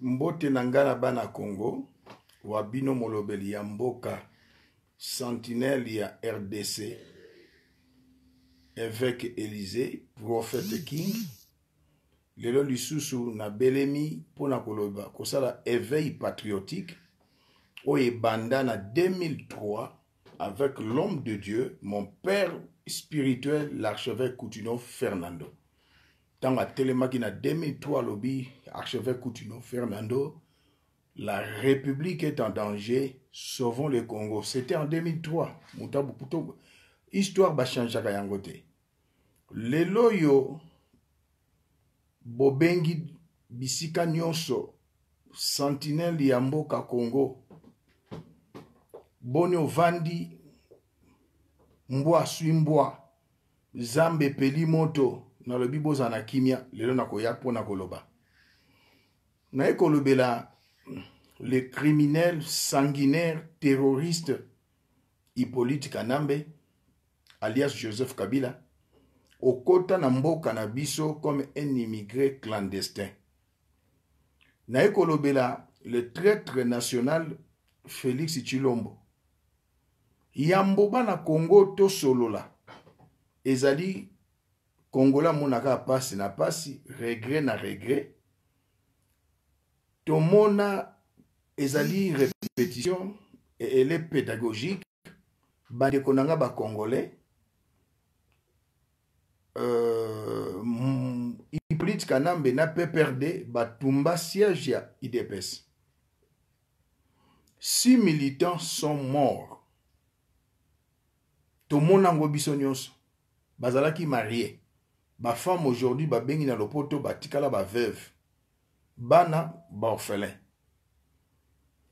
mbote na ngai na bana congo wa bino molobeli ya mboka sentinele ya rdc évêque élysée prophète king lelo lisusu nabelemi mpona koloba kosala éveil patriotique oyo ebanda na 2003 avec l'homme de dieu mon père spirituel l'archevêque coutinot fernando ntango atelemaki na 2003 alobi archevêque coutinot fernando la république est en danger sauvons le congo c'était en 2003 moto abukuto histoire bachangeaka yango te lelo oyo bobengi bisika nyonso sentinele ya mboka congo boni ovandi mbwa swi mbwa nzambe epeli moto nalobi bozala na kimia lelo nakoya mpona koloba naye kolobela mm, le criminel sanguinaire terroriste hippolyte kanambe alias joseph kabila okota na mboka na biso comme un immigré clandestin naye kolobela le traître national félix chilombo yambo bana kongo tosolola ezali kongola amonaka pasi na pasi regret na regret tomona ezali répétition ele pédagogique bandeko na nga bacongolais euh, hippolyte kanambe na pprd batumba siège ya idps si militants sont morts tomonango biso nyonso bazalaki marie bafemme aujourd'hui babengi na lopoto batikala baveuve bana baorphelin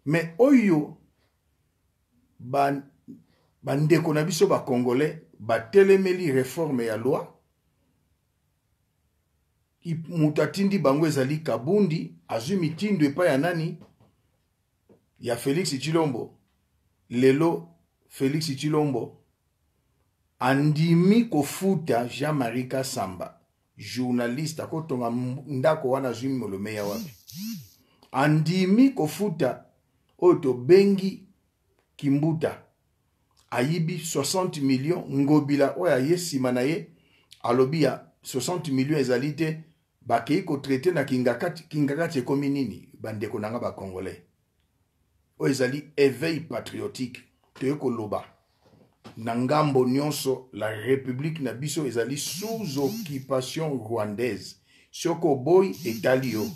me oyo bandeko ba na biso bacongolais batelemeli reforme ya loi moto atindi bango ezali kabundi azwi mitindo epai ya nani ya félix chilombo lelo félix chilombo andimi kofuta jean-marie kasamba journaliste akotonga ndako wana azwi molome ya wapi andimi kofuta oyo tobengi kimbuta ayibi 60 million ngobila oyo aye nsima na ye alobi ya 60 million ezali te bakei kotraite na kingakati kingakati ekomi nini bandeko na nga bacongolais oyo ezali éveil patriotique toye koloba na ngambo nyonso la république na biso ezali sous occupation rwandaise soki oboyi etali yo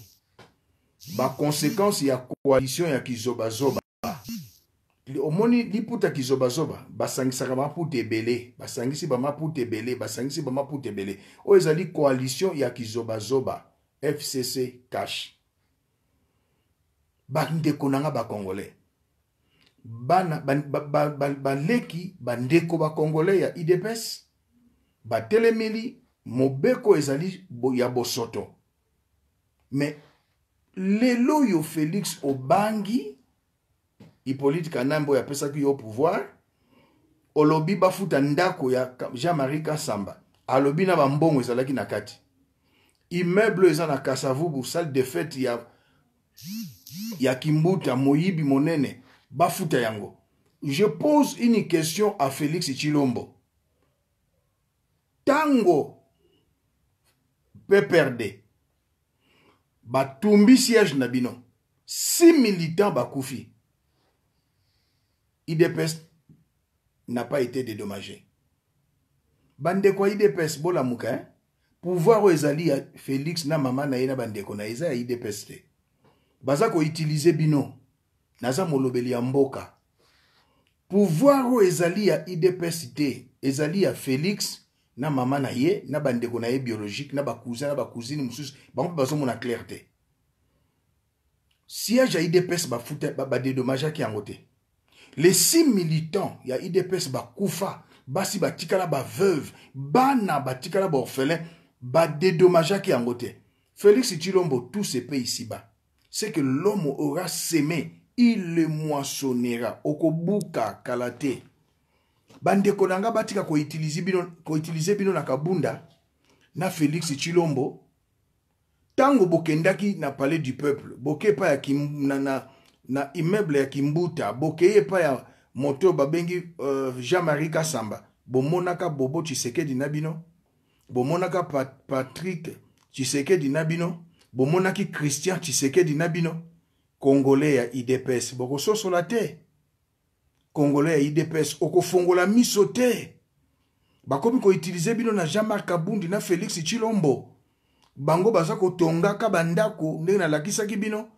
baconséquence ya coalition ya kizobazoba omoni liputa kizobazoba basangisaka maputa ebele basangisi bamaputa ebele basangisi bamaputa ebele oyo ezali coalition ya kizobazoba fcc cash bandeko na nga bacongolais bana baleki bandeko bakongole ya idps batelemeli mobeko ezali ya bosoto me lelo oyo félix obangi hippolyte kanambo oyo apesaki yo pouvoir olobi bafuta ndako ya jean-marie kasamba alobi na bambongo ezalaki na kati immeuble eza na kasavubu salle de fete ya, ya kimbuta moyibi monene bafuta yango je pose une question à félix chilombo ntango pprd batumbi siège na bino si militant bakufi idps n'a pas été dédommagé bandeko ya idps bolamuka eh? pouvoir oyo ezali ya félix na mama na ye na bandeko na eza ya idps te baza koutilize bino naza molobeli ya mboka pouvoir oyo ezali ya idps te ezali ya félix na mama na ye na bandeko na ye biologique na bakousin na bacousine mosusu bango mpe bazomona claire te siège ya idps badedommageaki yango te les six militants ya idps bakufa basi batikala baveuve bana batikala baorphelin badedommageaki yango te félix chilombo tout se paie ici-bas c'est que l'homme aura semé il le moissonnera okobuka kala te bandeko na nga batika koutilize bino, ko bino na kabunda na félix chilombo ntango bokendaki na palais du peuple bokeye epai ya kim, na, na, na immeuble ya kimbuta bokeye epai ya moto oyo babengi uh, jean-marie kasamba bomonaka bobo tshisekedi na bino bomonaka pat, patrik tshisekedi na bino bomonaki christian tshisekedi na bino congolais ya idps bokososola te congolais ya idps okofongola miso te bakomi koutilize bino na jean marc kabundi na félix chilombo bango baza kotongaka bandako ndenge nalakisaki bino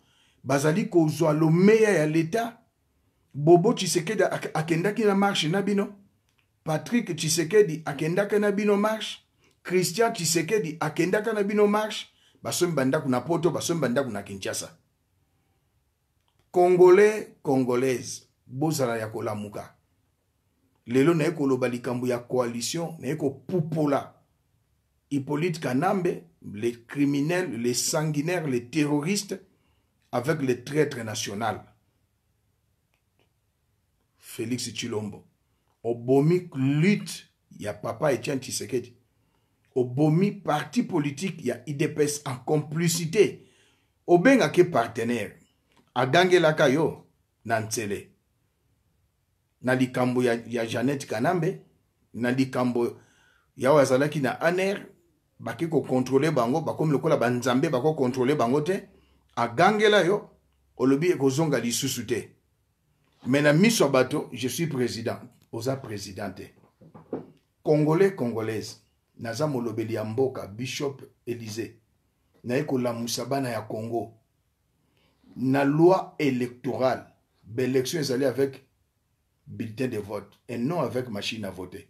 bazali kozwa lomeya ya leta bobo tshisekedi akendaki na marshe na bino patrik tshisekedi akendaka na bino marshe christian tshisekedi akendaka na bino marshe basomi bandako na poto basomi bandako na kinshasa congolais congolaise bozala ya kolamuka lelo naye koloba likambo ya coalition naye kopupola hippolyte kanambe le criminel le sanguinaire le terroriste avec le traître national félix chilombo obomi lutte ya papa etienne tshisekedi obomi parti politique ya idps en complicité obengaki partenaire agangelaka yo na ntsele na likambo ya, ya janete kanambe na likambo ya oyo azalaki na aner baki kokontrole bango bakomi lokola banzambe bakokontrole bango te agangela yo olobi ekozonga lisusu te me na miso ya bato je suis président oza président te congolais congolaise naza molobeli ya mboka bishop élysée naye kolamusa bana ya congo na loi électorale baélection ezali avec bulletin de vote et non avec machine à voter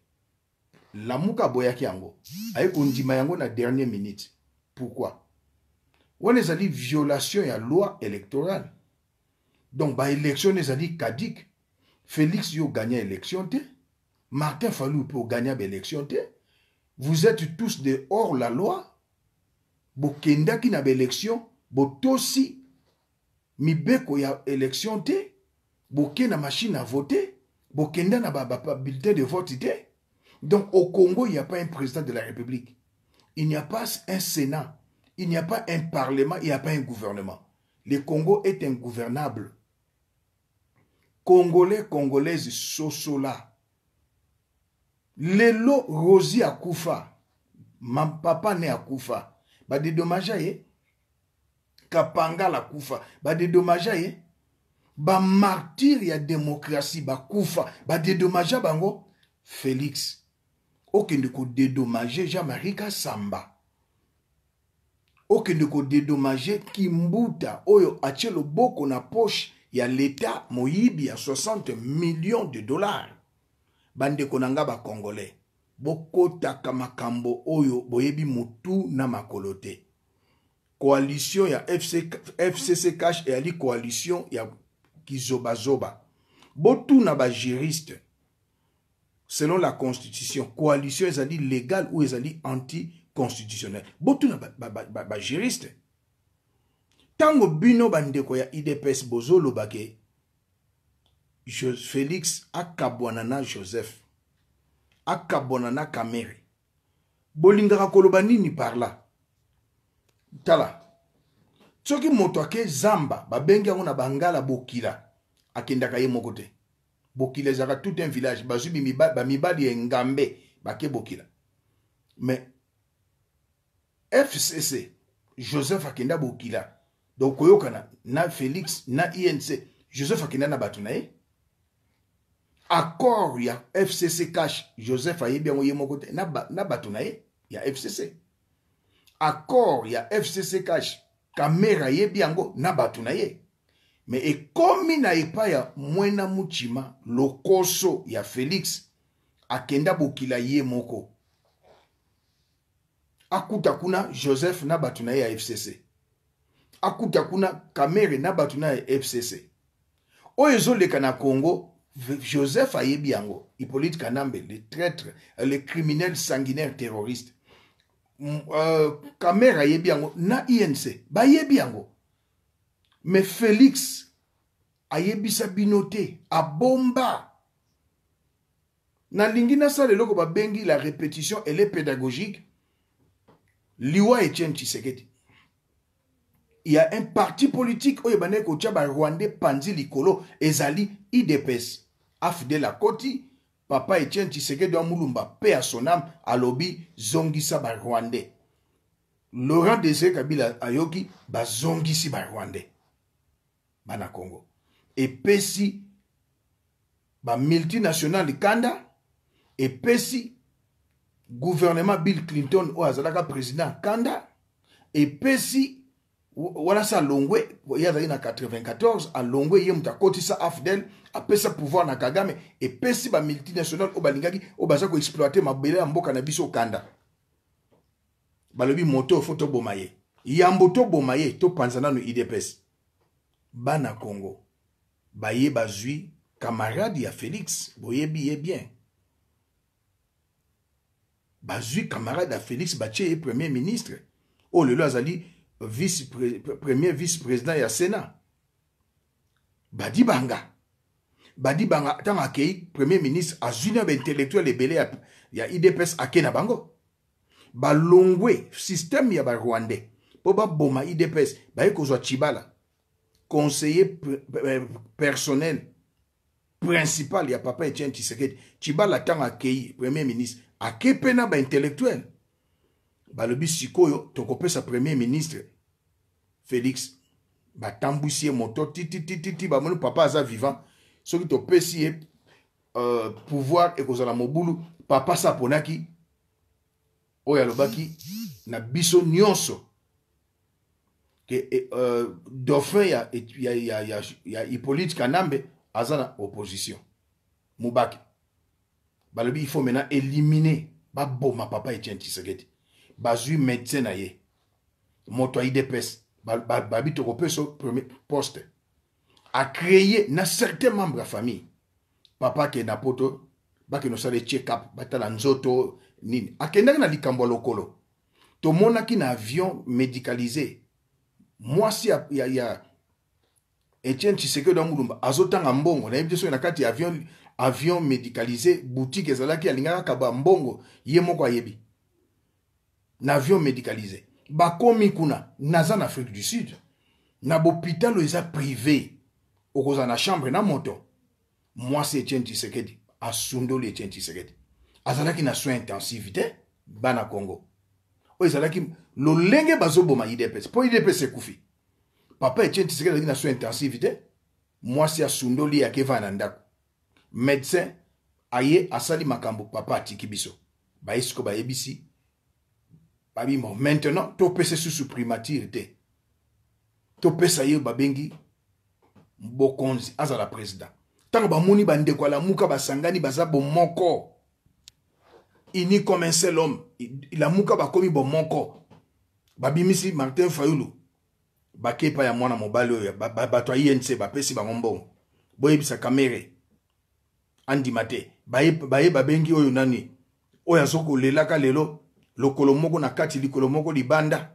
lamuka aboyaki yango aye kondima yango na dernier minute pourquoi wana ezali violation ya loi électorale donc baélection ezali kadike félix yo gagna élection te martin falu mpe ogagna baélection te vous êtes tous de hors la loi bokendaki na baélection botosi mibeko ya election te boke na machine à voter bokenda na bulletin de vote te donc au Congo il n'y a pas un président de la République il n'y a pas un Sénat il n'y a pas un parlement il n'y a pas un gouvernement le Congo est ingouvernable Congolais congolaise sosola lelo Rosie akufa ma papa ne akufa ba dédommage ye eh? kapangala kufa badedomagea ye bamartire ya demokrasi bakufa badedomagea bango félix okende kodedomage jean-marie kasamba okende kodedomage kimbuta oyo atie loboko na poshe ya leta moyibi ya 60 million de dollars bandeko na nga bacongolais bokotaka makambo oyo boyebi motu na makolo te coalition ya FC, fcc cash eyali coalition ya kizobazoba botuna bajuriste selon la constitution coalition ezali légale ou ezali anticonstitutionnelle botuna bajuriste ba, ba, ba, ntango bino bandeko ya idps bozoloba ke félix akabwana na joseph akabwana na kamere bolingaka koloba nini par là tala soki moto ake zamba babengi yango na bangala bokila akendaka ye moko te bokila ezalaka tout un village bazwi bamibali ya engambe bake bokila mais fcc joseph akenda bokila donc koyokana na félix na inc joseph akenda na bato na ye accord ya fcc cash joseph ayebi yango ye moko te na bato na ye ya fcc accord ya fcc cash kamera ayebi yango na bato na ye me ekomi na epai ya mwena mutima lokoso ya felix akenda bokila ye moko akuta kuna joseph na bato na ye ya fcc akuta kuna kamere na bato na ya fcc oyo ezoleka na congo joseph ayebi yango hippolyte kanambe le traître le criminel sanguinaire terroriste camera mm, euh, ayebi yango na inc bayebi yango me félix ayebisa bino te abomba nalingi nasala eloko babengi la répétition ele pédagogique liwa etienne tshisekedi il y a un parti politique oyo bandeki kotia barwandais panzi likolo ezali idps afdel akoti papa etienne tshisekedi wa mulumba mpe ya sonam alobi zongisa barwandais laurent désiré kabila ayoki bazongisi barwandais bana congo epesi bamultinational kanda epesi gouvernement bill clinton oyo azalaka président kanda epesi wana sa longue ye azali na 94 alongwe ye moto akotisa afdel apesa pouvoir na kagame e ba bamultinational oyo balingaki oyo baza ma mabele ya mboka na biso kanda balobi moto fo toboma ye yambo toboma to panzana no idps bana congo baye bazui camarade ya félix boyebi ye bien bazui camarade ya félix ba premier ministre le lelo azali vice, premier vice-président ya Sénat. Badi Banga. Badi Banga, tant que premier ministre, a Zunia intellectuel ebele y ya IDPS à Kenabango bango. Balongwe, système ya ba Rwandais. boma IDPS, ba kozwa Chibala. Conseiller personnel principal ya papa Etienne Tshisekedi. Chibala tant que premier ministre, ake pena ba intellectuel. Balobi sikoyo, sa premier ministre, félix batambusi ye moto titititi bamoni papa aza vivant soki topesi ye euh, pouvoir ekozala mobulu papa saponaki oyo alobaki na biso nyonso ke e, euh, dauphin ya, ya, ya, ya, ya hippolyte kanambe aza na opposition mobaki balobi il faut maintenant éliminer baboma papa etienne tshisekedi bazwi médecin na ye moto ya idps babito kopeso premier poste acreye na certains membres de famille papa akende na poto bakende sale check up batala nzoto nini akendaki na likambo ya lokolo tomonaki na avion médicalisé si ya, ya, ya etienne tshisekedi ya mulumba azotanga mbongo na te na kati avion, avion médicalisé boutique ezalaki alingaka kaba mbongo yemo moko yebi na avion médicalisé bakomi kuna naza na afrique du sud na bopitalo eza privé okozala na chambre na moto mwasi etienne tisekedi asundoli etienne tisekedi azalaki na soin intensive te bana congo oyo ezalaki lolenge bazoboma idps mpo idps ekufi papa etienne tisekedi azalaki na soin intensive te mwasi asundoli ye akevaa na ndako médecin aye asali makambo papa atiki biso bayesiko bayebisi babima maintenant topesa susu primature te topesa ye babengi bokonzi azala président ntango bamoni bandeko alamuka basangani baza bomoko ini comme un seul homme ilamuka bakomi bomoko babimisi martin fayulu bake epai ya mwana mobali oyo bato ya inc bapesi bango mbongo boyebisa kamere andima te baye babengi oyo nani oyo azokolelaka lelo lokolo moko na kati likolo moko libanda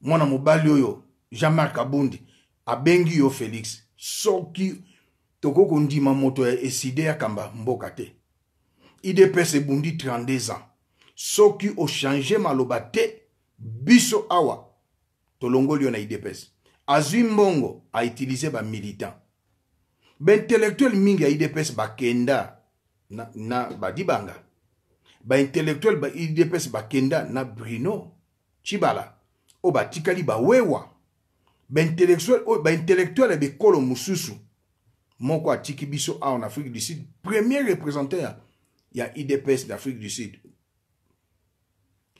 mwana mobali oyo jean-marc abundi abengi yo félix soki tokoki kondima moto ya eside yakamba mboka te idps ebundi 32 ans soki ochange maloba te biso awa tolongoli yo na idps azwi mbongo autilize bamilitant baintellectuele mingi ya idps bakenda na, na badibanga baintellectuel baidps bakenda na bruno cibala oyo batikali bawewa baintellectuele bekolo mosusu moko atiki biso awa na afrique du sud premier représentant ya, ya idps d'afrique du sud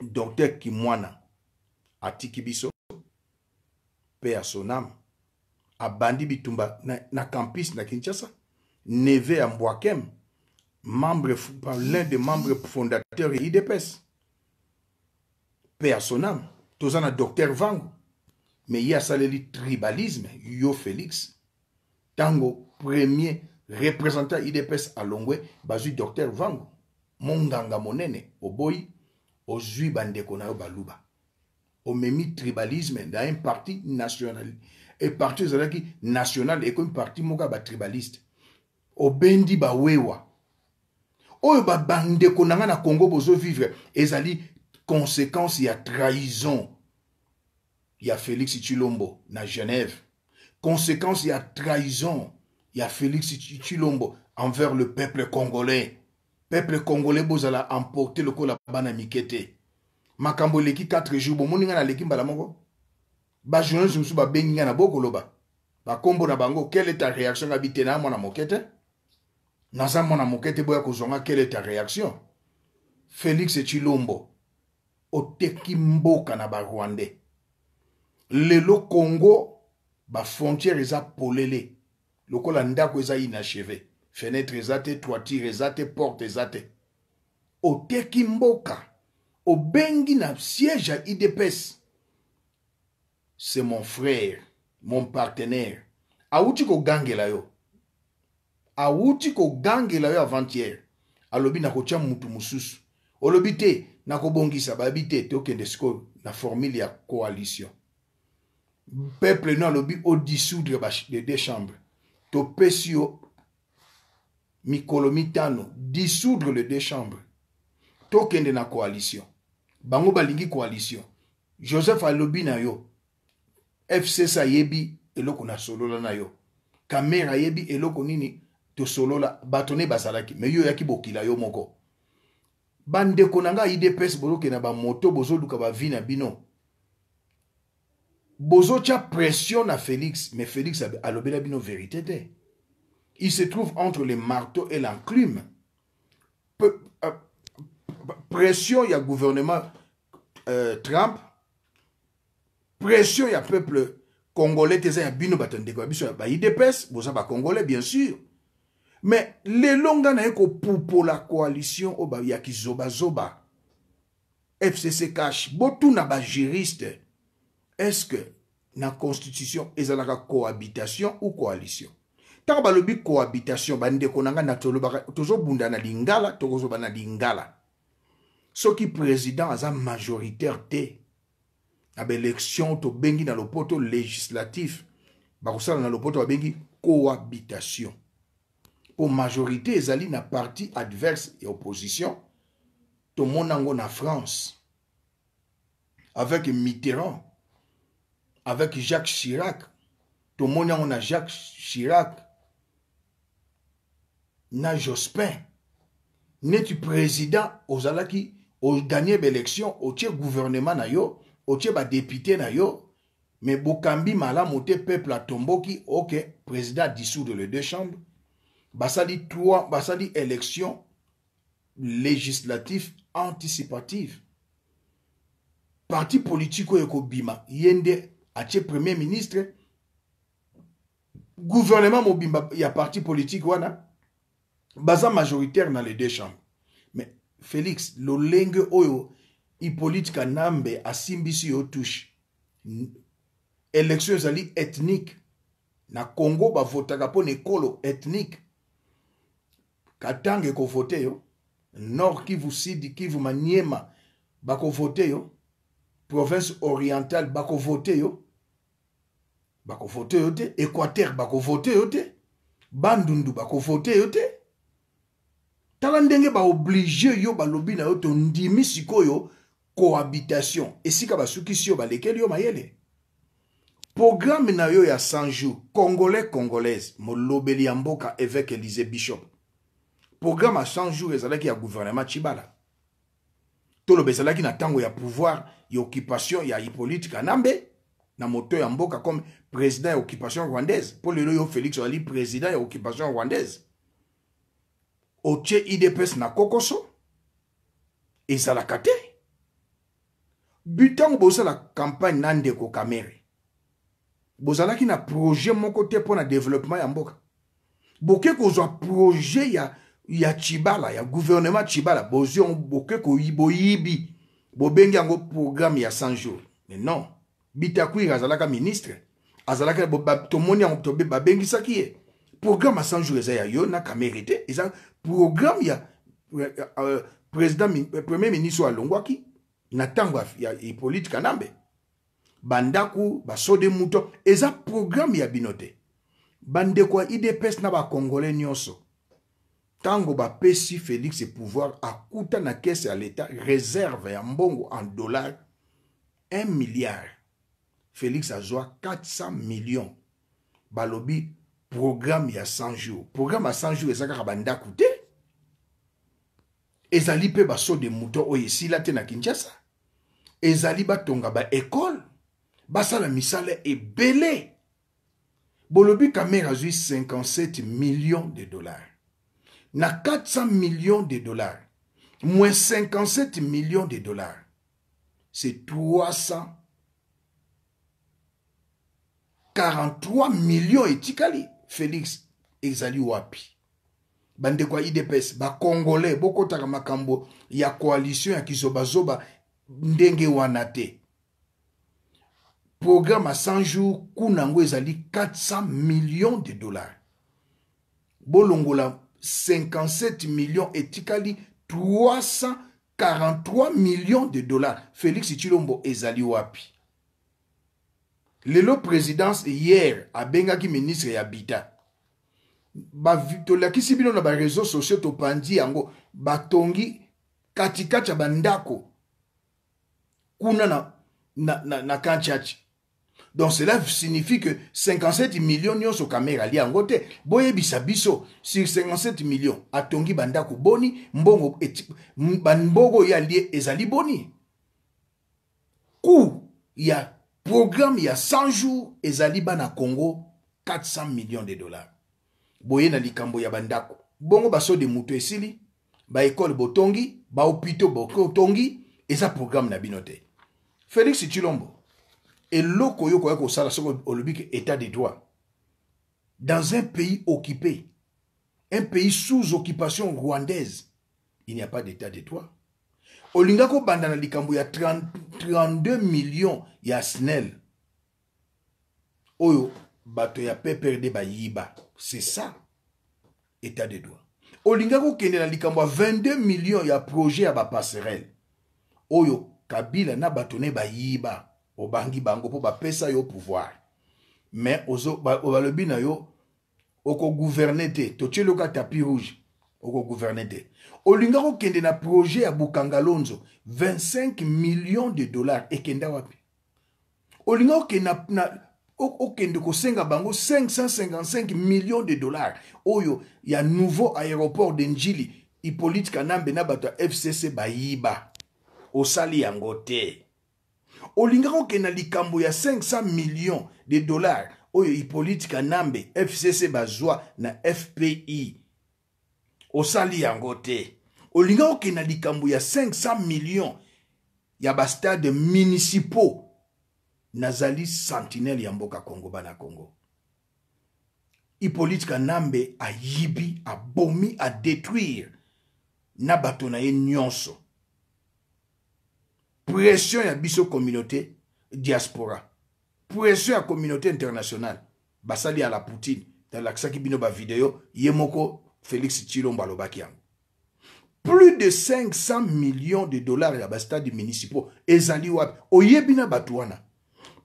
docteur kimwana atiki biso mpe ya sonam abandi bitumba na, na campus na kinshasa neve ya mbwakem membre, par l'un des membres fondateurs de l'IDPS. Paix à son âme. Tous en docteur Vango. Mais il y a ça le tribalisme, yo Félix. Tango, premier représentant IDPS à Longwe, basu docteur Vango. Monganga monene, oboyi, ozui bandeko na baluba. Omemi tribalisme dans un parti national. Et parti ezalaki national et comme parti moka ba tribaliste. Obendi ba wewa. oyo babandeko na nga na congo bozovivre ezali conséquence ya trahison ya félix chilombo na genève conséquence ya trahison ya félix chilombo envers le peuple congolais peuple congolais bozala emporte lokola bana mike te makambo eleki 4 jours bomoni ngai naleki mbala moko bajournaliste mosusu babengi ngai na bokoloba bakombo na bango quelle est ta réaction ngabi bitena na mwana moke naza mwana moke te boya kozwanga kele ta réaction félix chilombo oteki mboka na barwandais lelo congo bafrontière eza polele lokola ndako eza inachevé fenêtre eza te toiture eza te porte eza te oteki mboka obengi na siège ya idps c'est mon frère mon partenaire awuti kogangela yo awuti kogangela yo avant-hier alobi nakotia mutu mosusu olobi te nakobongisa bayebi te tokende sikoyo na formule ya coalition peuple no alobi odissoudre de deux chambres topesi yo mikolo mitano dissoudre le deux chambres tokende na coalition bango balingi coalition joseph alobi na yo fcs ayebi eloko nasolola na yo kamera ayebi eloko nini tosolola bato nde bazalaki me yo oyaki bokila yo moko boroke na ngai moto bozo bamoto ba bavi na bino cha pression na félix mais félix alobela bino vérité te il se trouve entre le marteau et l'enclume euh, pression a gouvernement euh, trump pression a peuple congolais t'es ya bino baton ndeko biso ya baidps boza congolais bien sûr me lelo nga naye kopupola koalition oyo bayaki zobazoba fcc cash botuna bajuriste estce na constitution ezalaka cohabitation ou coalition ntango balobi cohabitation bandeko na ngai na tolobaka tozobunda na lingala tokozoba na lingala soki président aza majoritaire te na baélection tobengi na lopoto législatif bakosala na lopoto babengi cohabitation po majorité ezali na parti adverse ya opposition tomona yango na france avec mitterrand avec jacques chirac tomoni yango na jacques chirac na jospin neti président ozalaki oganye baélection otie gouvernement na yo otie badepute na yo me bokambi malamu te peuple atomboki oke okay, président dissoudre les deux chambres basali trois basali élection législative anticipative parti politique oyo ekobima ye nde atie premier ministre gouvernement mobimba ya parti politique wana baza majoritaire na les deux chambres mais félix lolenge oyo hippolyte kanambe asimbisi yo touche élection ezali ethnique na congo bavotaka mpona ekolo ethnique katange ekovote yo nord kivu sud kivu maniema bakovote yo province orientale bakovote yo bakovote yo te équateur bakovote yo te bandundu bakovote yo te tala ndenge baoblige yo balobi na yo tondimi sikoyo cohabitation esika basukisi yo balekeli yo mayele programme na yo ya 100 jours congolais congolaise molobeli ya mboka évêque élise bishop programme ya 100 jours ezalaki ya gouvernement chibala toloba ezalaki na ntango ya pouvoir ya occupation ya hippolyte kanambe na moto ya mboka comme président ya occupation rwandaise mpo lelo yo félix ozali président ya occupation rwandaise otie idps na kokoso ezalaka te ntango bozosala campagne na ndeko kamere bozalaki na projet moko te mpo na développement ya mboka boke kozwa projet ya ya chibala ya gouvernement chibala bozwi yango boke boyibi bobengi yango programme ya 100 jour mais non bitakwir azalaka ministre azalaka tomoni yango babengisaki ye programme ya 100 jour eza ya yo na kamera te eza programme ya euh, président euh, premier ministre oyo alongwaki na ntango ya hipolite kanambe bandako basode muto eza programme ya bino te bandeko ya idps na bacongolais nyonso ntango bapesi félix pouvoir akuta na kese ya leta réserve ya mbongo en dollar 1 milliard félix azwa 400 millions balobi programme ya 100 jours programme ya 100 jours eza kaka bandako te ezali mpe baso de mouton oyo esila te na kinshasa ezali batonga baekole basala misala ebele bolobi kamere azwi 57 millions de dollars na 400 millions de dollars, moins 57 millions de dollars, c'est 343 millions etikali félix ezali wapi bandeko ya idps bacongolais bokotaka makambo ya coalition ya kizobazoba ndenge wana te programme ya 100 jours kuna yango ezali 400 millions de dollars bolongola 57 millions etikali 343 millions de dollars félix chilombo ezali wapi lelo présidence hier abengaki ministre ya bita tolakisi bino na bareseau sociaux topandi yango batongi katikati ya bandako kuna na, na, na, na kanchachi donc cela signifie que 57 millions nyonso kamera alia yango te boyebisa biso sur 57 millions atongi bandako boni mbongo bambongo oyo alie ezali boni coût ya programme ya 100 jours ezali bana congo 400 millions de dollars boye na likambo ya bandako bongo basode moto esili baekole botongi bahopitau botongi eza programme na bino te félix chilombo Et yoko okoya sala soki état de droit dans un pays occupé un pays sous occupation rwandaise il n'y a pas d'état de droit olinga Banda na likambo ya 32 millions ya snel oyo bato ya de bayiba c'est ça état de droit olinga kokende na likambo 22 millions ya projet ya passerelle. oyo kabila na bato de bayiba obangi bango mpo bapesa yo pouvoir me balobi na yo okogouverne te totieli yo kati ya pi rouge okogouverne te olinga kokende na projet ya bokanga lonzo 25 million de dollar ekenda wapi olinga okende na okende kosenga bango 555 million de dollar oyo ya nouveau aéroport de njili hippolyte kanambe na bato ya fcc bayiba osali yango te olingaka okende na likambo ya 500 million de dollar oyo hippolyte kanambe fcc bazwa na fpi osali yango te olingaka okende na likambo ya 500 million ya bastade municipaux nazali sentinele ya mboka congo bana congo hippolyte kanambe ayibi abomi adétruire na bato na ye nyonso pression ya biso communauté diaspora pression ya communauté internationale basali ala poutine nalakisaki bino bavideo ye moko félix chilombo alobaki yango plus de 500 millions de dollars ya bastade municipaux ezali wapi oyebi na bato wana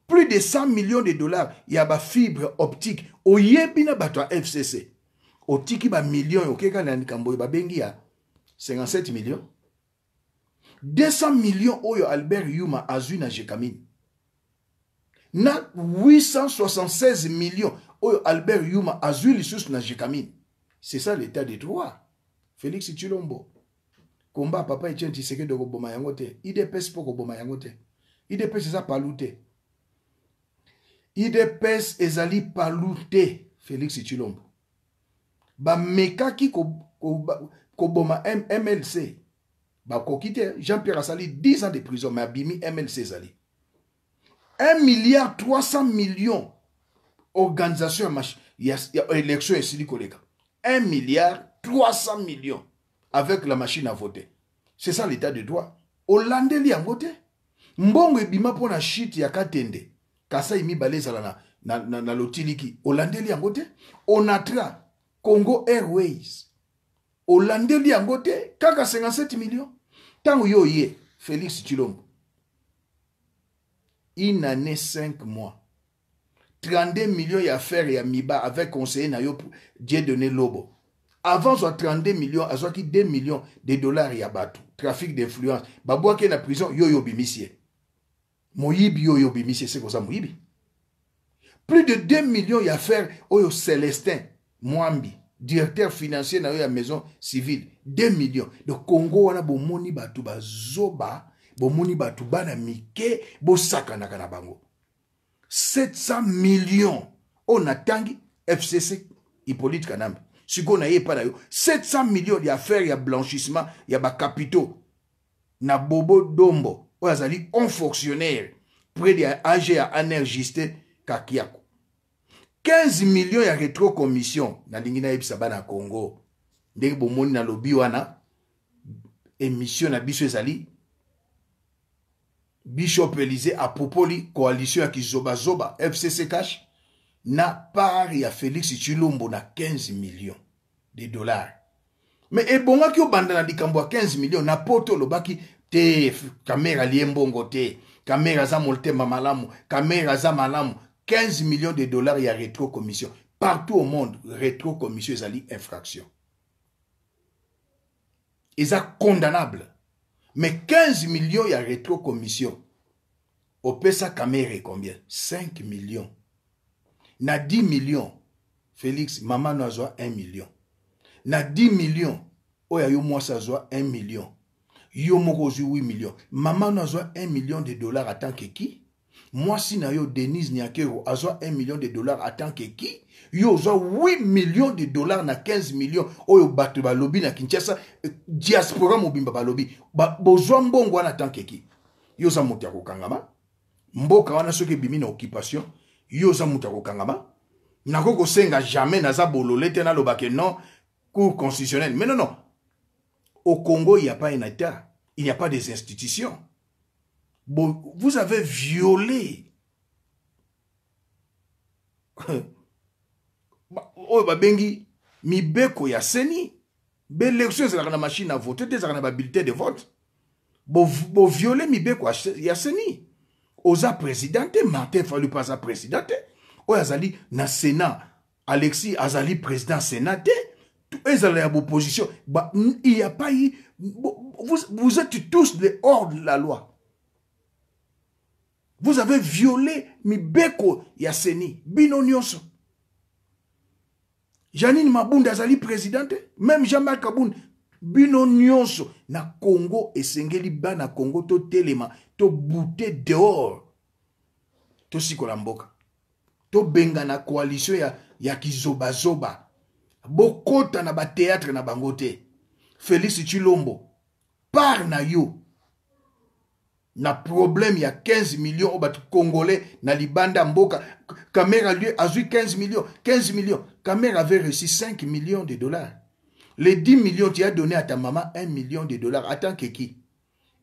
plus de 100 millions de dollars ya bafibre optique oyebi na bato ya fcc otiki bamillion okekani na likambo oyo babengi ya 57 millions 200 million oyo albert yuma azwi na jekamini na 876 million oyo albert yuma azwi lisusu na jekamini c'est ça l'état de droit félix chilombo komba papa etienne tisekedo koboma yango te idps mpo koboma yango te idps eza palu te idps ezali palu te félix chilombo bamekaki koboma ko, ko, ko, ko MLC jean-pierre sali 10 ans de prison mais abimi mlc Zali. 1 milliard 300 millions organisation élection et koleka 1 milliard 300 millions avec la machine à voter c'est ça l'état de droit li en voté. mbongo ebima mpo chite ya katende kasai mibale ezala na, na, na, na Hollande li yango onatra congo airways Hollande a voté. kaka 57 millions ntango yo ye félix chilombo une année cinq mois 32 millions ya affaire ya miba avec conseiller na yo dieu donné lobo avant azwa 32 millions azwaki 2 millions de dollars ya bato trafic d'influence babwaki na prison yo oyo obimisi ye moyibi oyo obimisi ye se koza moyibi plus de 2 millions ya affaire oyo célestin mwambi directeur financier na yo ya maison civile 2 millions donc congo wana bomoni bato bazoba bomoni bato bana mike bosakanaka na bango 700 millions oyo natangi fcc hippolyte kanambe sikoyo naye epai na yo 700 millions ya affaire ya blanchissement ya bacapitaux na bobo dombo oyo azali un fonctionnaire près de age ya anergiste kakiako 15 millions ya retro commission nalingi nayebisa bana ya congo ndenge bomoni nalobi wana émission na biso ezali bishop élysée apropoli coalition ya kizobazoba fcc cash na part ya félix chilombo na 15 millions de dollars me ebongaki obanda na likambo ya 15 millions na poto olobaki te kamera liye mbongo te kamera aza motema malamu kamera aza malamu 15 millions de dollars ya rétrocommission partout au monde rétrocommission ezali infraction eza condamnable mais 15 millions ya rétrocommission opesaka mere combien 5 millions na 10 millions félix mama no azwa 1 million na 10 millions oyo yo mwasi azwa 1 million yo moko ozwi 8 million mama no azwa 1 million de dollars atanke ki mwasi na yo denise niakero azwa 1 million de dollars atanke ki yo ozwa 8 million de dollars na 15 million oyo bato balobi na kinshasa euh, diaspora mobimba balobi bozwa mbongo wana atanke ki yo oza moto ya kokangama mboka wana soki ebimi na occupation yo oza moto ya kokangama nakoki kosenga jamais naza bolole te nalobake non cour constitutionnelle mais non non au congo il n'y a pas un état il n'y a pas des institutions vous avez violé oyo babengi mibeko ya seni beélection ezalaka na machine à vote te ezalaka na babulletin de vote boviole mibeko ya seni oza président te martin falu mpe aza président te oyo azali na sénat alexis azali président sénat te ezala ya boposition il n'y a pas eu vous, vous êtes tous les hors de la loi vous avez violé mibeko ya seni bino nyonso janine mabunda azali présidente même jean-marc kabunda bino nyonso na congo esengeli bana congo totelema tobute dehors tosikola mboka tobenga na koalitio ya, ya kizobazoba bokota na bateatre na bango te félix chilombo par na yo na problème il y a 15 millions au bato congolais na libanda mboka camera lui azwi 15 millions 15 millions avait reçu 5 millions de dollars les 10 millions tu as donné à ta maman 1 million de dollars attends que qui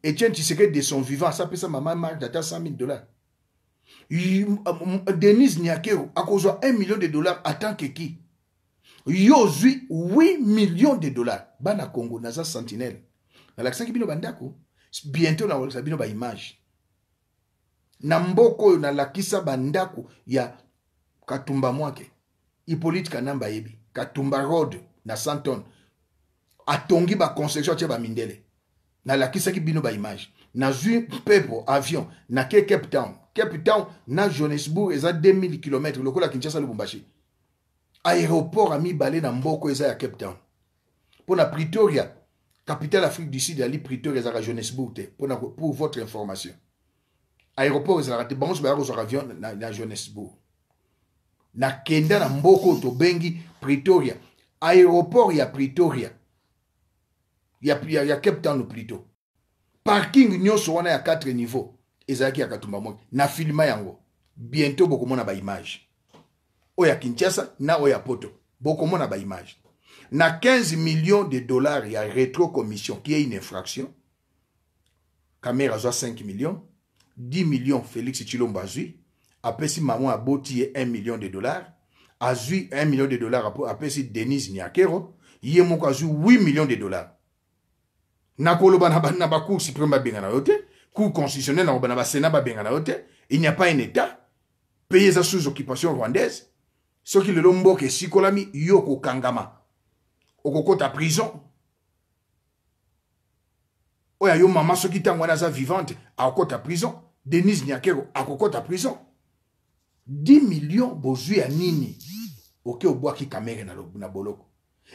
Etienne que de son vivant ça que sa maman marche à 100 000 dollars euh, Denise Nyakero causé 1 million de dollars attends que qui yo 8 millions de dollars bana congo sa sentinelle millions bino bandako bientôt nakolakisa bino baimage na mboka oyo nalakisa bandako ya katumba mwake hippolyte kanamba ayebi katumba rode na santon atongi baconstruction atie bamindele nalakisaki bino baimage nazwi mpepo avion nake cape town cape town na johannesburg eza 2000 km lokola kinshasa lubumbashi aéroport ya mibale na mboka eza ya cape town mpo na pretoria capitale afrique du sud ali priteur ezalaka johannesburg te mpona pour votre information aéroport ezalaka te bango nyonso bayaka kozwaka avion na, na johannesburg nakenda na mboka oyo tobengi pretoria aéroport ya pretoria ya, ya, ya cape town plutôt parking nyonso wana ya 4 niveau ezalaki ya katumba moki na filma yango bientôt bokomona baimage oyo ya kinshasa na oyo ya poto bokomona baimage na 15 millions de dollars il y a rétro-commission qui est une infraction a joué 5 millions 10 millions félix tshilombo après si maman a 1 million de dollars a Zui, 1 million de dollars si denise niakero il y a eu 8 millions de dollars na bacour suprême babengana bengana te cour constitutionnelle nakoloba na bengana il n'y a pas un état pays eza sous occupation rwandaise ce qui le lelo mboka sikolami yoko Kangama. Au à prison oyo yo mama soki ntango wana aza vivante à prison denise nyakero à prison 10 millions bozu ya nini oke qui kamere na, na boloko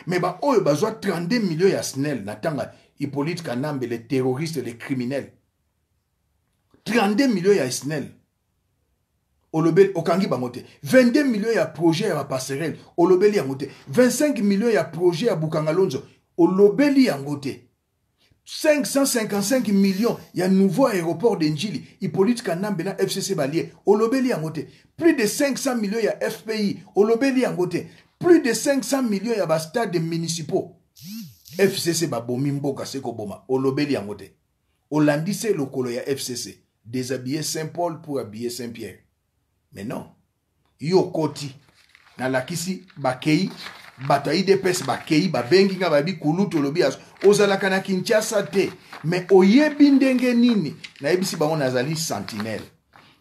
bah, baoyo bazwa 32 millions ya snel na hippolyte kanambe les terroristes, les criminels. 32 millions ya snel olobeli okangi bango 22 millions ya projet à passerelle, olobeli yango te 25 millions a projet à Bukangalonzo. lonzo olobeli yango 555 millions ya nouveau aéroport de njili hippolyte kanambe na fcc balier, olobeli yango plus de 500 millions a fpi olobeli yango plus de 500 millions ya stade municipaux fcc babomi mboka boma Boma. olobeli yango te olandisi lokolo ya fcc déshabiller saint paul pour habiller saint pierre me non ye okoti nalakisi bakei bato ya idps bakei babengi nga bayebi kulutu olobi yaso ozalaka na kinshasa te me oyebi ndenge nini nayebisi bango nazali sentinele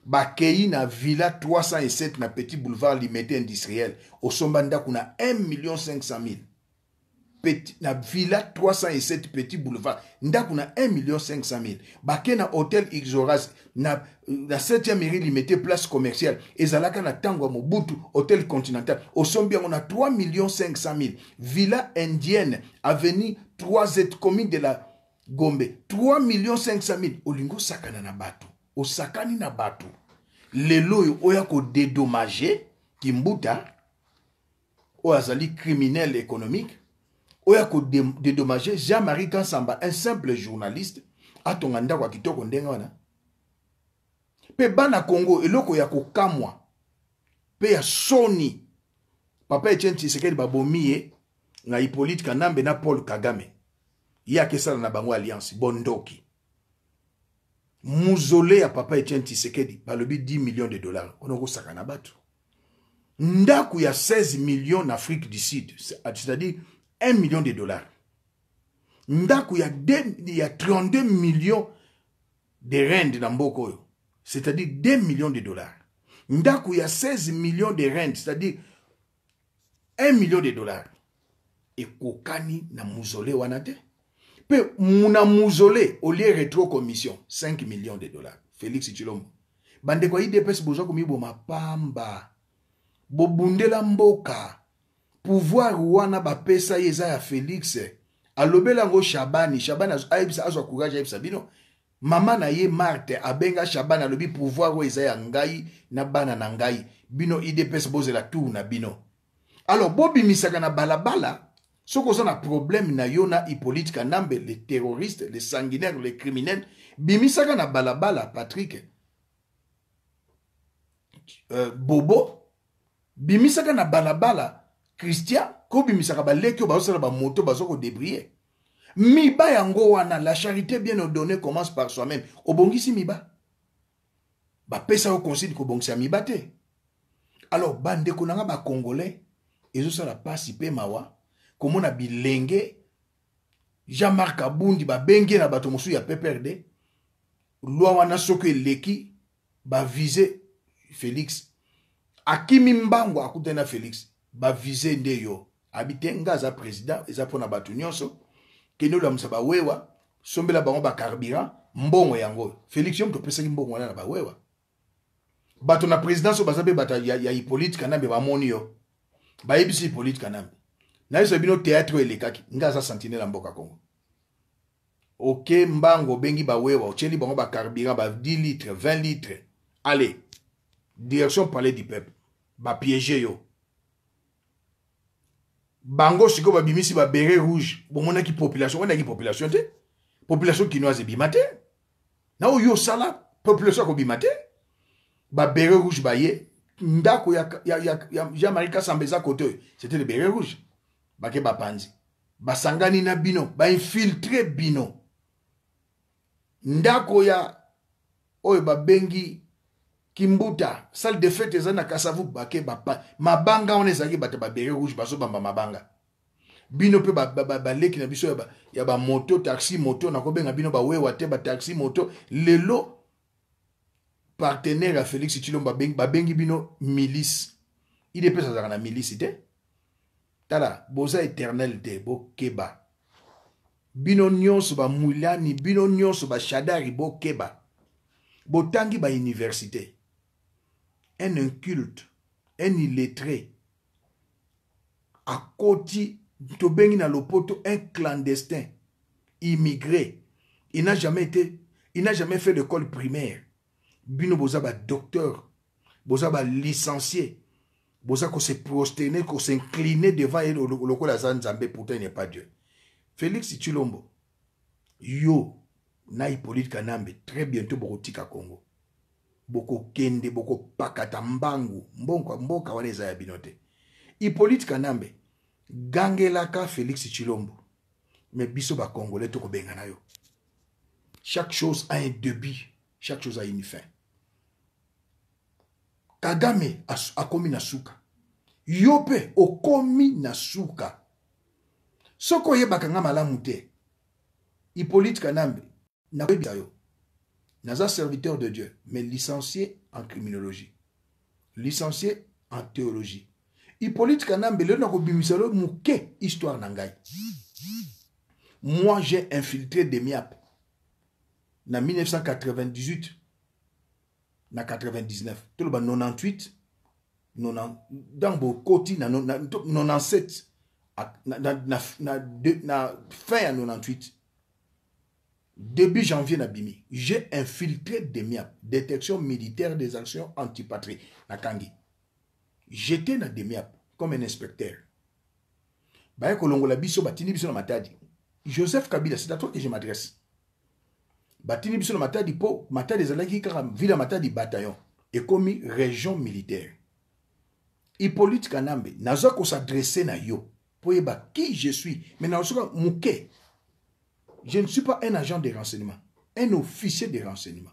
bakei na villa 307 na petit boulevard limete industriel osomba ndako na 1 million 500 000 petit, villa 307 petit boulevard on na 1 million 500 000 bake na hôtel ixoras na, 7e euh, mairie limitée, place commerciale ezalaka na Tango, mobutu hôtel continental osombi on a 3 500 000 villa indienne avenue 3z commune de la gombe 3 500 000 olingo Sakana na bato osakani na bato lelo oyo oya kodedomage kimbuta ou azali criminel économique oyo akodedomage jean-marie kansamba un simple journaliste atonga ndako ya kitoko ndenge wana mpe bana kongo eloko ya kokamwa mpe ya soni papa etienne tshisekedi babomi ye na hippolyte kanambe na paul kagame ye akesala na bango alliance bondoki muzole ya papa etienne tshisekedi balobi 10 millions de dollars wana okosaka na bato ndako ya 16 millions na afrique du sud c'est-à-dire 1 million de dollars. Ndaku, il y a, y a 32 millions de rentes dans Bokoyo, c'est-à-dire 2 millions de dollars. Ndaku, il y a 16 millions de rentes. c'est-à-dire 1 million de dollars. Et Kokani, na mausolée wanate. Pe, na mausolée, au lieu rétro commission, 5 millions de dollars. Félix Chilombo. Bande kwa pes bozo komi ma pamba. bundela mboka. pouvoir wana bapesa ye eza ya félix alobeli yango shabani shabani ayebisa azwa courage ayebisa bino mama na ye marte abenga shabani alobi pouvoir oyo eza ya ngai na bana na ngai bino idps bozela tour na bino alors bobimisaka na balabala soki oza na problème na yo na hippolyte kanambe le terroriste le sanguinaire le criminel bimisaka na balabala patrik euh, bobo bimisaka na balabala kristian kobimisaka baleki oyo bazosala bamoto baza kodebrie miba yango wana la charité bien ordonnée commence par soi-même obongisi miba bapesa yo conseil kobongisa miba te alors bandeko na nga bacongolais ezosala mpasi mpe mawa komona bilenge jean-marc abundi babenge na bato mosusu ya pprd lwa wana soki eleki bavize félix akimi mbango akutani na félix bavize nde yo abi te nga aza président eza mpo na bato nyonso kende olamusa bawewa sombela bango bacarburant mbongo yango félix yo moto opesaki mbongo wana na bawewa bato na présidence oyo baza mpe bato ya, ya hipolite kanambe bamoni yo bayebisi hipolite kanambe nayeso bino théâtre oyo elekaki nga aza sentinele ya mboka congo oke mbango obengi bawewa otyeli bango bacarburant ba 10 litre 20 litre ale direction palais du peuple bapiége yo bango sikoyo babimisi babere rouge bomonaki population oyenaki population te population kinoise ebima te na oyo osala population akobima te babere rouge baye ndako ya, ya, ya, ya jean-marie kasamba eza kote oyo c'était le bere rouge bake bapanzi basangani na bino bainfiltre bino ndako ya oyo babengi kimbuta salle de fete eza na kasavu bake bapa mabanga wana ezalaki bato babere rouge bazobamba mabanga bino mpe baleki na biso ya bamoto taxi moto nakobenga bino bawewa te bataxi moto lelo partenaire ya félix chilombo babengi bino milice idps azalaka na milice te tala boza éternel te bokeba bino nyonso bamwilani bino nyonso bashadari bokeba botangi bauniversité un inculte un illettré akoti tobengi na lopoto un clandestin immigré il n'a jamais été il n'a jamais fait d'école primaire bino boza badocteur boza balicencié boza kose prosterner kose incliner devant ye lokola aza nzambe pourtant il n'est pas dieu félix tshilombo yo na hippolyte kanambe très bientôt bokotika congo bokokende bokopakata mbangu mbongo mboka wana eza ya bino te hipolite kanambe gangelaka félix chilombo me biso bacongolais tokobenga na yo chaque chose a un début chaque chose a une fin kagame akomi na suka yo mpe okomi na suka soki oyebaka nga malamu te hipolite kanambe nakoyebisa yo Naza, serviteur de Dieu, mais licencié en criminologie, licencié en théologie. Hippolyte le n'a kobimisalo une histoire nangai. Moi, j'ai infiltré des MIAP. En 1998, en 99, tout le 98, dans en 97, na fin à 98, début janvier nabimi j'ai infiltré demiap détection militaire des actions antipatrie nakangi j'étais na demiap comme un inspecteur baye kolongola biso batindi biso na matadi joseph kabila c'est à toi que je m'adresse batindi biso na matadi mpo matadi ezalaki kaka ville ya matadi bataillon ekomi région militaire hippolyte kanambe naza kosadresse na yo mpo yeba qui je suis me nazoka moke je ne suis pas un agent de renseignement un officier de renseignement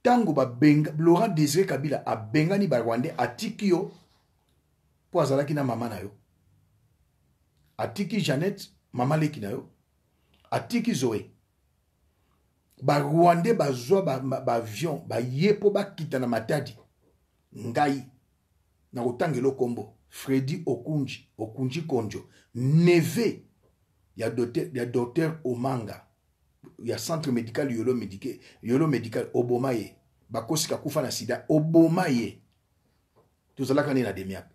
ntango babenga laurent désiré kabila abengani barwandais atiki yo mpo azalaki na mama na yo atiki janette mama leki na yo atiki zoe barwandais bazwa baavion ba, ba baye mpo bakita na matadi ngai nakotangela okombo fredi okunji okunji konjo neve ya docteur, ya docteur omanga ya centre médical yolo, médike, yolo médical oboma ye bakosika kufa na sida oboma ye tozalaka nde na demiap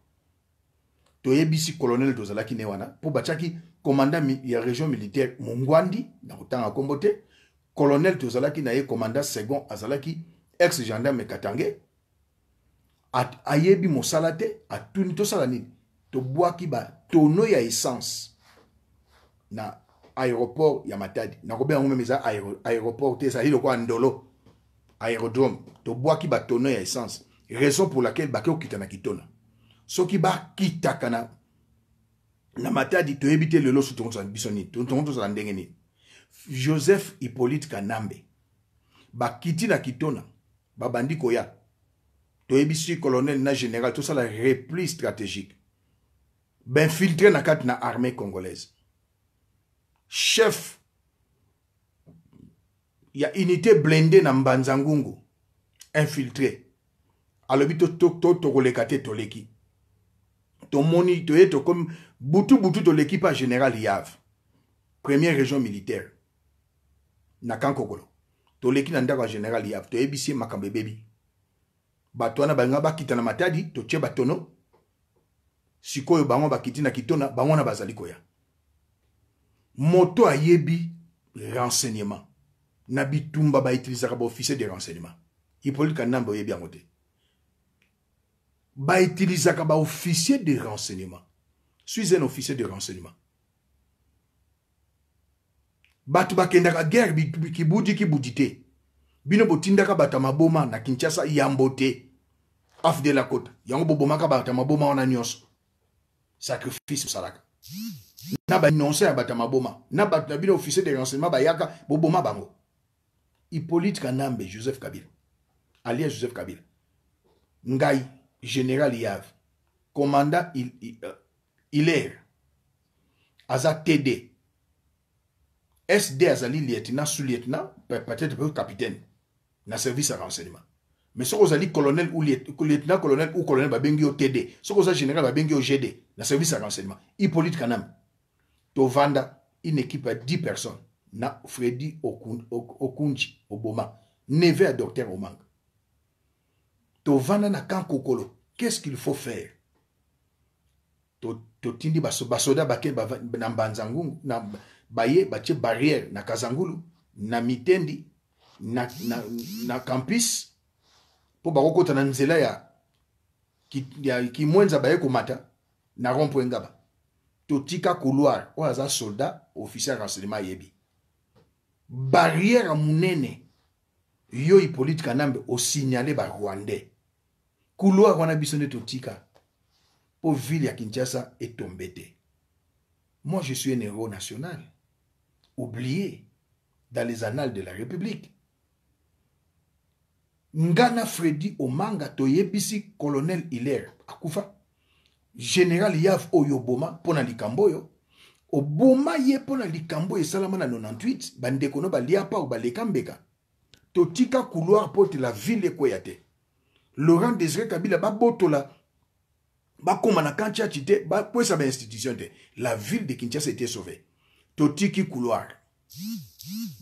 toyebisi colonel tozalaki ne wana mpo batiaki komanda ya région militaire mongwandi na kotanga nkombo te colonel tozalaki na ye komanda second azalaki ex gendarme katange ayebi mosala te atuni tosala nini tobwaki batono ya essence na aéroport ya matadi nakobenga yango meme eza aéroport te ezali lokola ndolo aérodrome tobwaki batono ya essence raison pour laquelle bake kokita na kitona soki bakitaka na, na matadi toyebi te lelo su tongotosala biso nini tongotosala ndenge nini joseph hippolyte kanambe bakiti na kitona babandi koya toyebi si colonel na général tosala repli stratégique benfiltre na kati na armée congolaise chef ya unité blende na mbanza ngungu infiltré alobi tokoleka te toleki tomoni toye tokomi butu butu toleki pa général yave première région militaire na kankokolo toleki na ndako ya général yave toyebisi ye makambo ebebi bato wana balinga bakita na matadi totie batono sikoyo bango bakiti na kitona bango wana bazali koya moto ayebi renseignement ba utiliser bautilisaka officier de renseignement hippolyte yebi oyebi Ba te bautilisaka officier de renseignement suis un officier de renseignement batubaka ka guerre kibudi ki te bino botinda ka ya na kinshasa yambote. la Côte. yango bobomaka bato ya maboma ona nyoso. sacrifice salak. na banonse ya bato ya maboma na bato na bino officier de renseignement bayaka boboma bango hippolyte kanambe joseph kabila alias joseph kabila ngai général yave commandant il, il, uh, hilaire aza td sd azali lieutenant sous lieutenant peut-être pe capitaine na service ya renseignement mais soki ozali colonel ou lieutenant colonel ou colonel babengi yo td soki oza général babengi yo gd na service ya renseignement hippolyte kanambe tovanda une équipe ya 10 personnes na fredi okunji oboma neve ya docteur omanga tovanda na camp kokolo qu'est-ce qu'il faut faire totindi to basoda bake ba, na mbanza ngungu na baye batie barrière na kazangulu na mitendi na, na, na campus mpo bakokota na nzela ya kimwenza ki baye komata na rompo engaba totika couloir où soldat officier de renseignement La barrière ya politique yo hippolyte kanambe par rwandais couloir wana biso de totika La ville de kinshasa est tombée. moi je suis un héros national oublié dans les annales de la république ngana Freddy omanga toyebisi colonel hilaire akufa général yav oyo oboma mpo na likambo oyo oboma ye mpo na likambo esalama na 98 bandeko no balia pao baleka mbeka totika couloir mpo te la ville ekweya te laurent désiré kabila babotola bakóma na kantiachi te bakwesa bainstitution te la ville de kinshasa ete sauve totiki couloir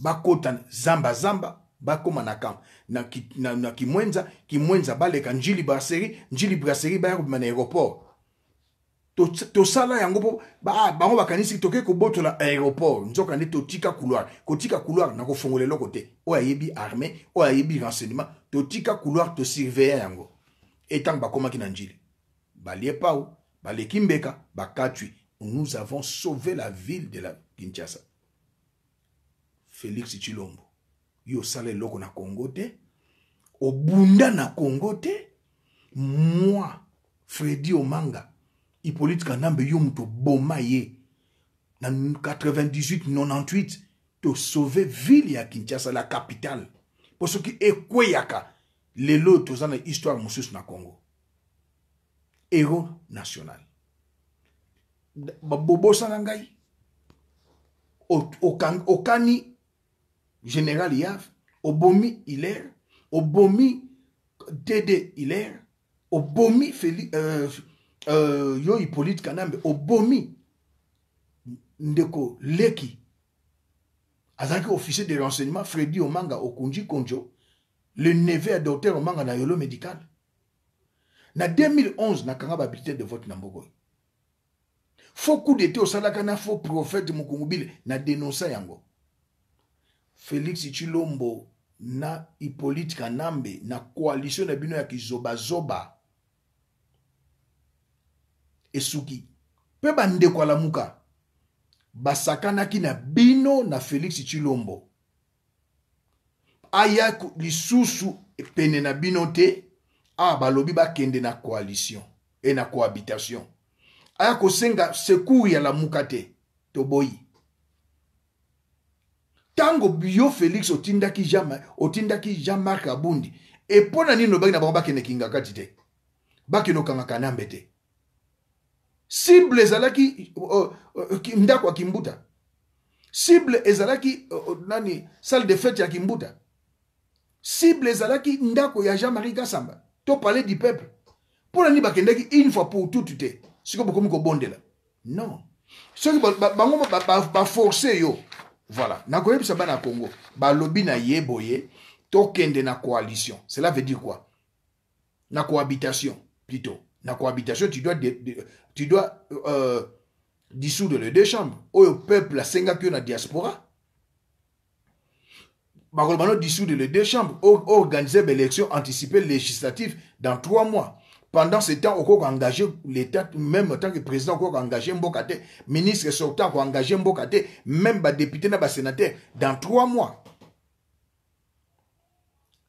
bakota zambazamba bakóma na kamp na, na, na kimwenza kimwenza baleka njili brasserie njili brasserie bayakobima na aéroport tosala yango mpo bango bakanisiki tokei kobotola aéroport nzoka nde totika couloir kotika couloir na kofongola eloko te oyo ayebi armée oyo ayebi renseignement totika couloir tosurveille yango etango bakomaki na njili balie pau baleki mbeka bakatwi nous avons sauvé la ville de la kinshasa félix chilombo yo osala eloko na congo te obunda na congo te moi fredi omanga Hippolyte Kanambe yo muto to ye. dans 98 98 to sauver ville ya Kinshasa la capitale. qui que les lelo toza une histoire mosusu na Congo. Héros national. au okani général Yav, obomi Hilaire, obomi Dede Hilaire, obomi Félix, euh, uh, yo hippolyte kanambe obomi ndeko leki azalaki officier de renseignement fredi omanga okunji konjo le neve ya docteur omanga na yolo médical na 2011 nakanga baabilité de vote na mbokoyo faux coup d'été osalaka na faux prophète mokungubile na denonsa yango félix chilombo na hippolyte kanambe na coalition na bino ya kizobazoba esuki mpe bandeko alamuka basakanaki na bino na félix chilombo aya lisusu pene na bino te a balobi bakende na coalition e na cohabitation aya kosenga secour ya lamuka te toboyi ntango bio félix otindaki jean, otindaki jean marc abundi e mpo na nini obaki na bango bakende kinga kati te bakende okangaka nambe te cible ezalaki oh, oh, oh, ndako ya kimbuta cible ezalaki nani salle de fete ya kimbuta cible ezalaki ndako ya jean marie kasamba to palais du peuple mpo nani bakendaki une fois pour tout te soki bokomi kobondela non soki bango baforce yo voilà nakoyebisa bana ya congo balobi na ye boye tokende na coalition cela veut dire quoi na cohabitation plutôt la cohabitation, tu dois, tu dois euh, dissoudre les deux chambres. Au peuple, la dans la diaspora. Bakolbano dissoudre les deux chambres, organiser l'élection anticipée législative dans trois mois. Pendant ce temps, on a engager l'État, même en tant que président, on un engagé Mbokate, ministre sortant, on a engagé Mbokate, même député, sénateur, dans trois mois.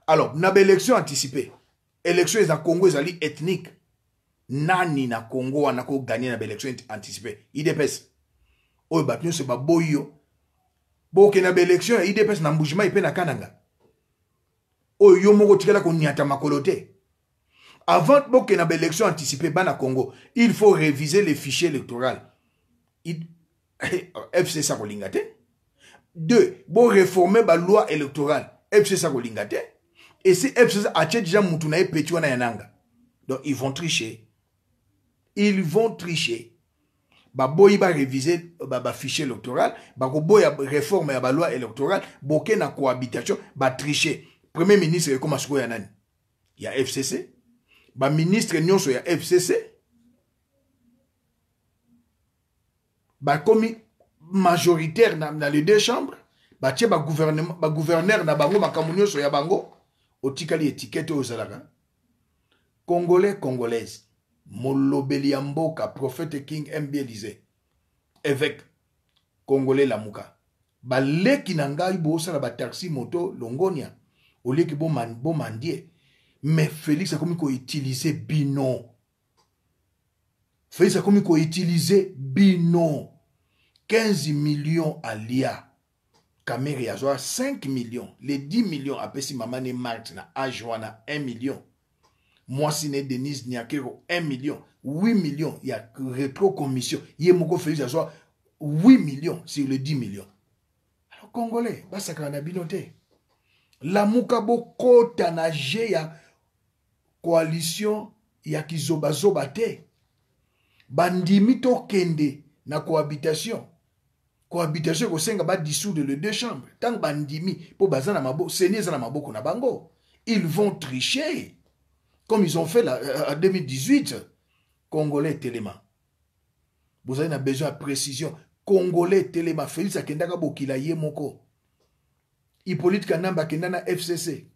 Alors, on a l'élection anticipée. l'élection est en Congo, est ethnique nani na congo wana gagner na baélection anticipe idps oyo bato se ba boyo Boke na election idps na mbujima ipena na kananga oyo yo moko ko koniata makolo avant boke na anticipée ban na congo il faut réviser le fichier électoral fc kolingate. De, bo deux ba loi électorale fc sa lingate Et si fc a déjà, mutu na ye na wana donc ils vont tricher ils vont tricher. ba, barévise fichier électoral bakoboya réforme ya loi électoral boke na cohabitation tricher. premier ministre ekóma sikoyo ya y a fcc baministre nyonso ya fcc Comme majoritaire na, les deux chambres ba gouverneur, na bango makambo so ya bango otikali etikete au congolais congolaise molobeli ya mboka prophète king mb elize évêque congolais lamuka baleki na ngai boosala bataxi moto longonia oleki bomandie mais félix akomi koutilize bino félix akomi koutilize bino 15 millions alia kamere azwa 5 millions les 10 millions apesi mama ne marte na age wana 1 million mwasi na ye denise niakero 1 million 8 million ya retro commission ye moko félix azwa 8 million sur le 10 million alors congolais basakaka na bino te lamuka bokɔta na je ya koalition ya kizobazoba te bandimi tokende na cohabitation cohabitation ekosenga badissoudre le deux chambre ntango bandimi mpo baza na maboko seni eza na maboko na bango ils vont tricher comme ils ont fait là, euh, en 2018 congolais etelema bozali na besoin ya précision congolais etelema félix akendaka bokila ye moko hippolyte kanamba akenda na fcc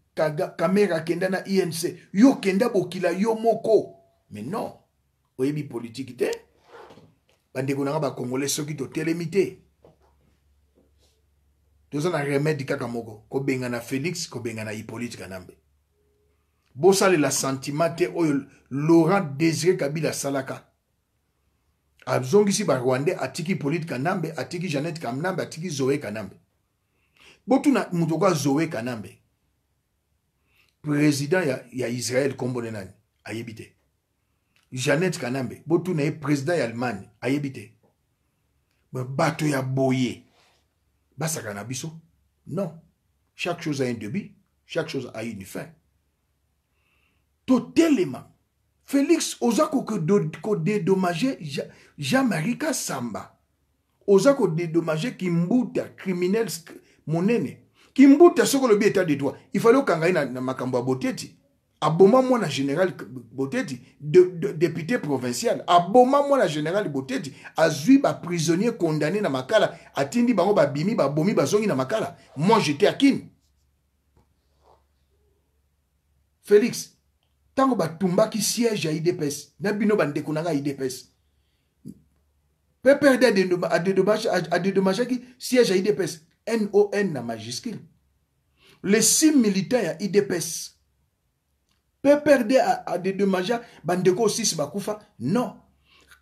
kamera akenda na inc yo okenda bokila yo moko mais non oyebi politike te bandeko na nga bacongolais soki totelemi te toza na remède kaka moko kobengana félix kobengana hippolyte kanambe bosalela santima te oyo laurent désiré kabila asalaka azongisi barwandais atiki polite kanambe atiki janete kanambe atiki zoe kanambe botuna moto oko azoe kanambe président ya, ya israel nkombo ne nani ayebi te janete kanambe botuna ye président ya allemagne ayebi te bato ya boye basaka na biso non chaque chose a un début chaque chose a une fin totelema felix oza kokodédommage jean-marie Samba. Ozako kodédommage kimbuta criminel monene kimbuta que le état de droit Il fallait qu'on na, na boteti aboma mwana général boteti député provincial aboma mwana général boteti ba prisonnier condamné na makala atindi ba bomi ba zongi na makala moi j'étais à kin. félix ntango batumbaki siège ya idps na bino bandeko na nga idps mpe perde adedomagaki siège ya idps non na majuscule le si militaire ya idps mpe perde adedomaga bandeko osisi bakufa non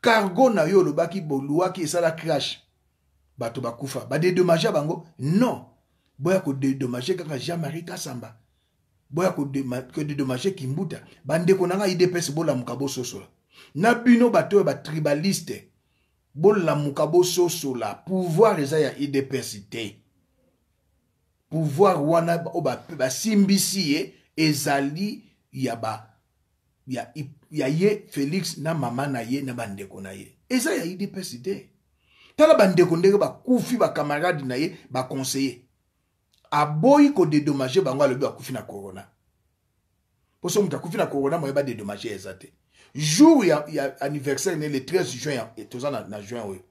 cargo na yo olobaki boluwaki esala crash bato bakufa badedomage bango non boya kodedomage kaka jean marie kasamba boya kodedommage kimbuta bandeko na ngai idps bolamuka bososola na bino bato oyo batribaliste bolamuka bososola pouvoir eza ya idps te pouvoir wana oyo basimbisi ye ezali ya ba ya, ya ye félix na mama na ye na bandeko na ye eza ya idps te tala bandeko ndenge bakufi bakamarade na ye baconseiller aboyi kodedomage bango alobi akufi na corona mpo so moto akufi na corona moyeba dedomage eza te jour ya, ya anniversaire ne le 13 juin toza na, na juin oyo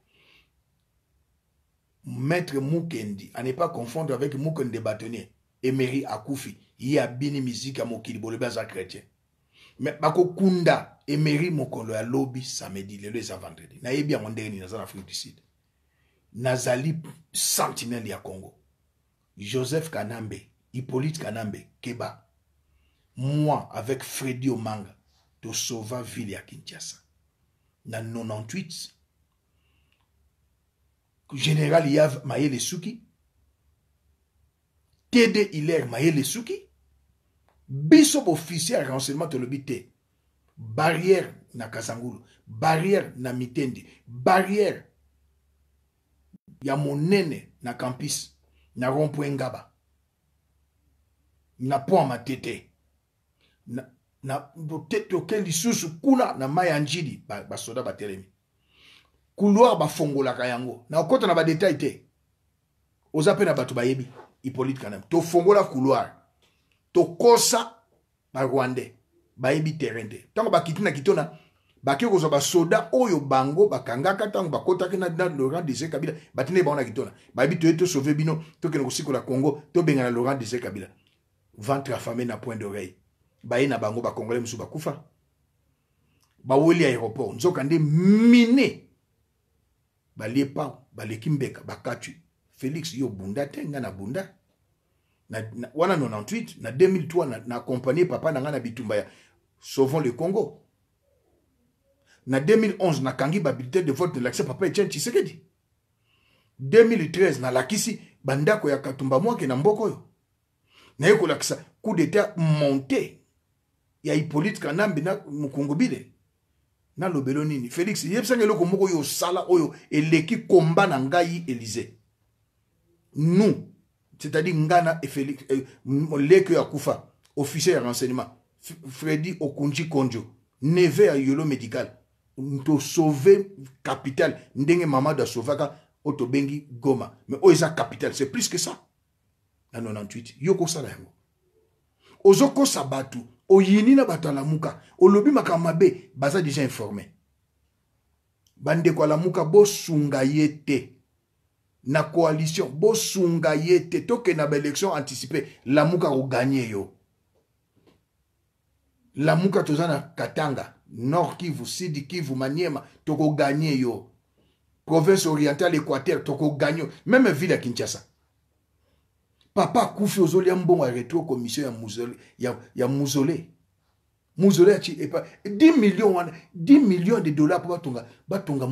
maître mukendi à ne pas confondre avec mukendi batonnier emery akufi ye abini miziki ya mokili bolobi aza chrétien me bakokunda emery mokolo ya lobi samedi lelo eza vendredi nayebi yango ndenge nini naza na afrique du sud nazali sentinele ya congo Joseph Kanambe, Hippolyte Kanambe, Keba, moi avec Freddy Omanga, de la ville à Kinshasa. Na 98, général Yav Mayele Souki, Tede Hilaire Mayele Souki, biso officier de renseignement de l'obité, barrière na kasangulu barrière na Mitendi, barrière ya monene na campus na rond point ngaba na pont matete na, na toke lisusu kuna na mai ya njili basoda ba batelemi couloir bafongolaka yango na okota na badetail te oza mpe na bato bayebi hippolyte kanam tofongola couloir tokosa barwandais bayebi terrain te ntango bakiti na kitona bakei kozwa basoda oyo bango bakangaka ntango bakɔtaki na laurent désir kabila batinde bango na kitona bayebi toye tosauve bino tokende kosikola congo tobengana laurent désir kabila ventre afame na point d'oreille baye na bango bakongole mosusu bakufa baweli aéroport nzoka nde mine balie pao baleki mbeka bakatwi félix yo bunda te nga na bunda na, na, wana 98 na 2003 na, na accompagne papa na nga na bitumba ya sauvons le congo na 2011 nakangi babilletin de vote de l'accès papa etienne tshisekedi 2013 nalakisi bandako ya katumba mwake na mboka oyo naye kolakisa coup d'état monté ya hippolyte kanambi na mokongo bile nalobelo nini félix yebisanga eloko moko oyo osala oyo eleki komba na ngai élysée nous c'est-à-dire nga na euh, leki oyo akufa officier ya renseignement freddy okunji kondio neve ya yolo médical tosauve capital ndenge mamado asauvaka oyo tobengi goma mais oyo eza capital c'est plus que ça na 98 yo kosala yango ozokosa bato oyini na bato alamuka olobi makambo mabe baza déjà informe bandeko alamuka bosunga ye te na coalition bosunga ye te tokende na baélection anticipe lamuka koganye yo lamuka toza na katanga Nord Kivu, sidi Kivu, Maniema, toko gagné yo. Province orientale Équateur, toko gagné. Même ville à Kinshasa. Papa Koufio, ozolia mbongo retour rétro commission ya muzole ya, 10 millions hein, millions de dollars pour batonga, batonga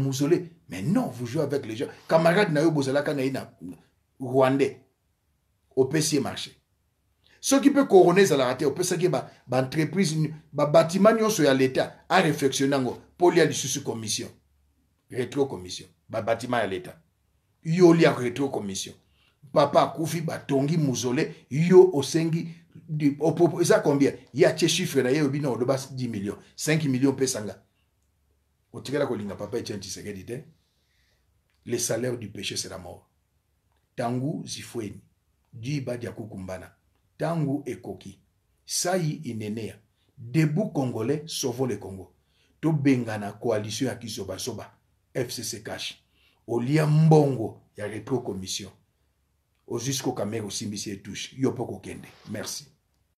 Mais non, vous jouez avec les gens. Camarade na yo bozala ina Rwandais. Au PC marché. Ce qui peut couronner ça la peut se dire que entreprise le bâtiment y a l'état à réflexionner pour lire du sous commission rétro commission Le bâtiment à l'état yo une rétro commission papa koufi, ba tongi mausolée yo osengi ça combien ya des chiffre na il y de 10 millions 5 millions pesanga la kolinga papa etien tisekedi te le salaire du péché c'est la mort tangu zifweni diba Diakou, kumbana ntango ekoki sai inenea debu congolais sovo le congo tobengana koalisio ya kisobasoba fcc cash olia mbongo ya repro commission ozwi sikoka mare osimbisi etouche yo mpo kokende merci